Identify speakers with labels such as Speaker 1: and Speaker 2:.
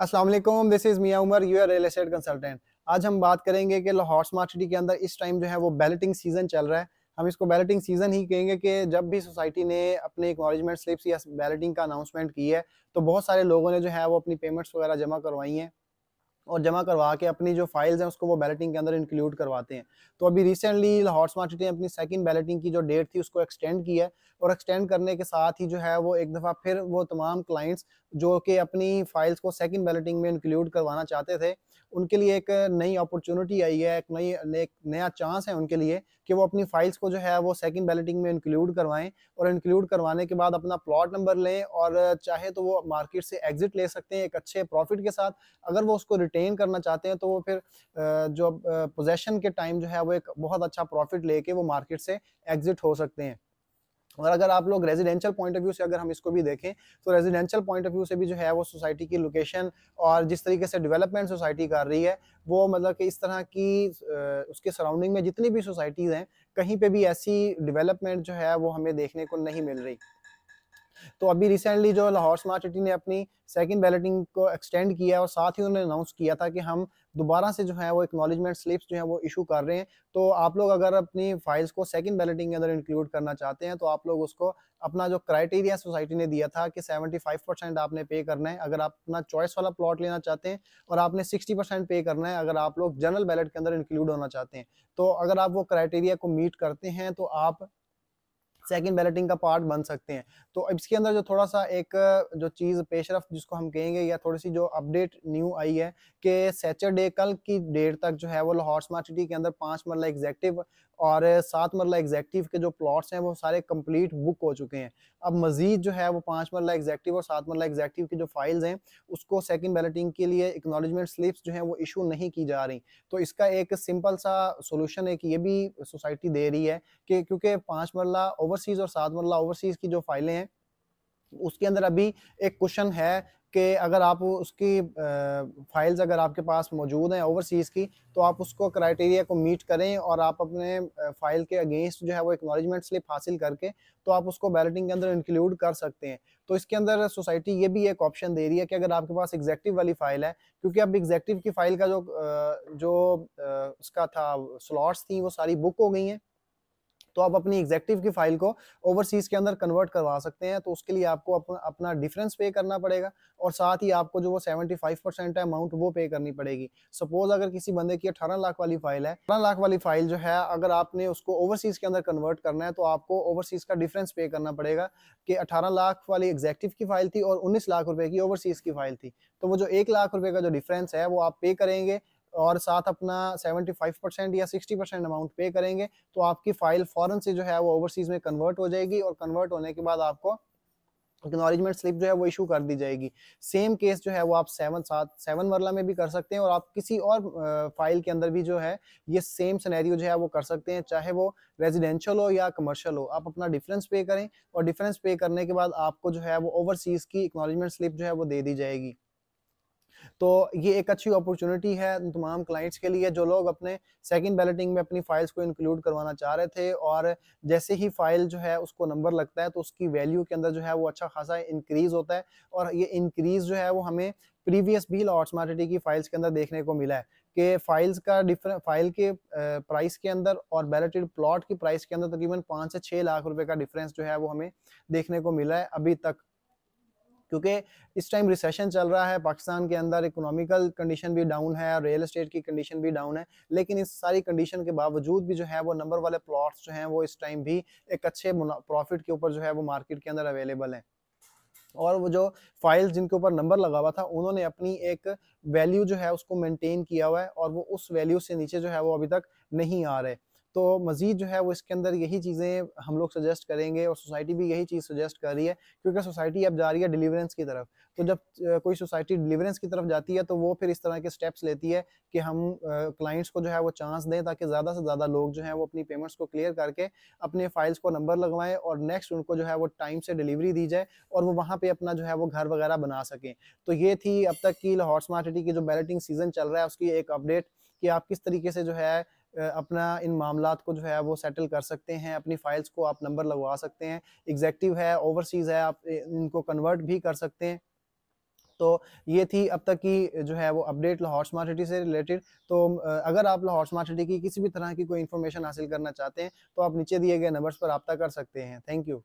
Speaker 1: Aslam this is Mian Umar you are real estate consultant आज हम बात करेंगे कि लाहौर स्मार्ट सिटी के अंदर इस टाइम जो है वो बैलेटिंग सीजन चल रहा है हम इसको बैलेटिंग सीजन ही कहेंगे कि जब भी सोसाइटी ने अपने एक्नॉलेजमेंट स्लिप्स या बैलेटिंग का अनाउंसमेंट की है तो बहुत सारे लोगों ने जो है वो अपनी पेमेंट्स वगैरह जमा करवाई हैं और जमा करवा के अपनी जो फाइल्स हैं उसको वो बैलेटिंग के अंदर इंक्लूड करवाते हैं तो अभी रिसेंटली लाहौर स्मार्ट सिटी ने अपनी सेकंड बैलेटिंग की जो डेट थी उसको एक्सटेंड की है और एक्सटेंड करने के साथ ही जो है वो एक दफ़ा फिर वो तमाम क्लाइंट्स जो कि अपनी फाइल्स को सेकेंड बैलेटिंग में इंक्लूड करवाना चाहते थे उनके लिए एक नई अपॉर्चुनिटी आई है एक नई एक नया चांस है उनके लिए कि वो अपनी फाइल्स को जो है वो सेकंड बैलेटिंग में इंक्लूड करवाएं और इंक्लूड करवाने के बाद अपना प्लॉट नंबर लें और चाहे तो वो मार्केट से एग्जिट ले सकते हैं एक अच्छे प्रॉफिट के साथ अगर वो उसको रिटेन रिटेन करना चाहते हैं तो वो फिर जो पोजेशन के टाइम जो है वो एक बहुत अच्छा प्रॉफिट लेके वो मार्केट से एग्जिट हो सकते हैं और अगर आप लोग रेजिडेंशियल पॉइंट ऑफ व्यू से अगर हम इसको भी देखें तो रेजिडेंशियल पॉइंट ऑफ व्यू से भी जो है वो सोसाइटी की लोकेशन और जिस तरीके से डेवलपमेंट सोसाइटी कर रही है वो मतलब कि इस तरह की उसके सराउंडिंग में जितनी भी सोसाइटीज़ हैं कहीं पे भी ऐसी डेवलपमेंट जो है वो हमें देखने को नहीं मिल रही तो अभी रिसेंटली जो लाहौर स्मार्ट सिटी ने अपनी सेकंड बैलेटिंग को एक्सटेंड किया है और साथ ही उन्होंने अनाउंस किया था कि हम दोबारा से जो है वो एक्नॉलेजमेंट स्लिप्स जो है वो इशू कर रहे हैं तो आप लोग अगर अपनी फाइल्स को सेकंड बैलेटिंग के अंदर इंक्लूड करना चाहते हैं तो आप लोग उसको अपना जो क्राइटेरिया सोसाइटी ने दिया था कि 75 परसेंट आपने पे करना है अगर आप अपना चॉइस वाला प्लॉट लेना चाहते हैं और आपने 60 परसेंट पे करना है अगर आप लोग जनरल बैलेट के अंदर इंक्लूड होना चाहते हैं तो अगर आप वो क्राइटेरिया को मीट करते हैं तो आप सेकेंड बैलेटिंग का पार्ट बन सकते हैं तो इसके अंदर जो थोड़ा सा एक जो चीज़ पेशरफ जिसको हम कहेंगे या थोड़ी सी जो अपडेट न्यू आई है कि सैचरडे कल की डेट तक जो है वो लाहौर स्मार्ट सिटी के अंदर पाँच मरला एग्जेक्टिव और सात मरला एग्जेक्टिव के जो प्लॉट्स हैं वो सारे कंप्लीट बुक हो चुके हैं अब मजीद जो है वो पाँच मरला एग्जेक्टिव और सात मरला एग्जेक्टिव की जो फाइल्स हैं उसको सेकंड बैलेटिंग के लिए एक्नोलिजमेंट स्लिप्स जो हैं वो इशू नहीं की जा रही तो इसका एक सिंपल सा सोल्यूशन एक ये भी सोसाइटी दे रही है कि क्योंकि पाँच मरला ओवरसीज़ और सात मरला ओवरसीज़ की जो फाइलें हैं उसके अंदर अभी एक क्वेश्चन है कि अगर आप उसकी फाइल्स अगर आपके पास मौजूद हैं ओवरसीज़ की तो आप उसको क्राइटेरिया को मीट करें और आप अपने फाइल के अगेंस्ट जो है वो एक्नॉलेजमेंट स्लिप हासिल करके तो आप उसको बैलेटिंग के अंदर इंक्लूड कर सकते हैं तो इसके अंदर सोसाइटी ये भी एक ऑप्शन दे रही है कि अगर आपके पास एग्जैक्टिव वाली फाइल है क्योंकि अब एग्जैक्टिव की फाइल का जो जो उसका था स्लॉट्स थी वो सारी बुक हो गई हैं तो आप अपनी एग्जेक्टिव की फाइल को ओवरसीज के अंदर कन्वर्ट करवा सकते हैं तो उसके लिए आपको अपना अपना डिफरेंस पे करना पड़ेगा और साथ ही आपको जो वो 75 परसेंट है अमाउंट वो पे करनी पड़ेगी सपोज अगर किसी बंदे की अठारह लाख वाली फाइल है अठारह लाख वाली फाइल जो है अगर आपने उसको ओवरसीज के अंदर कन्वर्ट करना है तो आपको ओवरसीज का डिफरेंस पे करना पड़ेगा कि अठारह लाख वाली एग्जेक्टिव की फाइल थी और उन्नीस लाख रुपए की ओवरसीज की फाइल थी तो वो जो एक लाख रुपए का जो डिफरेंस है वो आप पे करेंगे और साथ अपना 75 परसेंट या 60 परसेंट अमाउंट पे करेंगे तो आपकी फाइल फॉरन से जो है वो ओवरसीज़ में कन्वर्ट हो जाएगी और कन्वर्ट होने के बाद आपको एक्नॉलेजमेंट स्लिप जो है वो इशू कर दी जाएगी सेम केस जो है वो आप सेवन सात सेवन मरला में भी कर सकते हैं और आप किसी और फाइल के अंदर भी जो है ये सेम सिनेरियो जो है वो कर सकते हैं चाहे वो रेजिडेंशियल हो या कमर्शियल हो आप अपना डिफरेंस पे करें और डिफरेंस पे करने के बाद आपको जो है वो ओवरसीज़ की एक्नॉलेजमेंट स्लिप जो है वो दे दी जाएगी तो ये एक अच्छी अपॉर्चुनिटी है तमाम क्लाइंट्स के लिए जो लोग अपने सेकेंड बैलेटिंग में अपनी फाइल्स को इंक्लूड करवाना चाह रहे थे और जैसे ही फाइल जो है उसको नंबर लगता है तो उसकी वैल्यू के अंदर जो है वो अच्छा खासा इंक्रीज होता है और ये इंक्रीज जो है वो हमें प्रीवियस भी लॉर्ड मार्टिटी की फाइल्स के अंदर देखने को मिला है कि फाइल्स का डिफरेंट फाइल के प्राइस के अंदर और बैलेटेड प्लॉट की प्राइस के अंदर तकरीबन पाँच से छः लाख रुपए का डिफरेंस जो है वो हमें देखने को मिला है अभी तक क्योंकि इस टाइम रिसेशन चल रहा है पाकिस्तान के अंदर इकोनॉमिकल कंडीशन भी डाउन है रियल इस्टेट की कंडीशन भी डाउन है लेकिन इस सारी कंडीशन के बावजूद भी जो है वो नंबर वाले प्लॉट्स जो हैं वो इस टाइम भी एक अच्छे प्रॉफिट के ऊपर जो है वो मार्केट के अंदर अवेलेबल है और वो जो फाइल्स जिनके ऊपर नंबर लगा हुआ था उन्होंने अपनी एक वैल्यू जो है उसको मेंटेन किया हुआ है और वो उस वैल्यू से नीचे जो है वो अभी तक नहीं आ रहे तो मज़ीद जो है वो इसके अंदर यही चीज़ें हम लोग सजेस्ट करेंगे और सोसाइटी भी यही चीज़ सजेस्ट कर रही है क्योंकि सोसाइटी अब जा रही है डिलीवरेंस की तरफ तो जब कोई सोसाइटी डिलीवरेंस की तरफ जाती है तो वो फिर इस तरह के स्टेप्स लेती है कि हम क्लाइंट्स को जो है वो चांस दें ताकि ज़्यादा से ज़्यादा लोग जो है वो अपनी पेमेंट्स को क्लियर करके अपने फाइल्स को नंबर लगवाएं और नेक्स्ट उनको जो है वो टाइम से डिलीवरी दी जाए और वो वहाँ पर अपना जो है वो घर वगैरह बना सकें तो ये थी अब तक की लाहौर स्मार्ट सिटी की जो बैलेटिंग सीज़न चल रहा है उसकी एक अपडेट कि आप किस तरीके से जो है अपना इन मामला को जो है वो सेटल कर सकते हैं अपनी फाइल्स को आप नंबर लगवा सकते हैं एग्जेक्टिव है ओवरसीज़ है आप इनको कन्वर्ट भी कर सकते हैं तो ये थी अब तक की जो है वो अपडेट लाहौर स्मार्ट सिटी से रिलेटेड तो अगर आप लाहौर स्मार्ट सिटी की किसी भी तरह की कोई इन्फॉर्मेशन हासिल करना चाहते हैं तो आप नीचे दिए गए नंबर्स पर रबता कर सकते हैं थैंक यू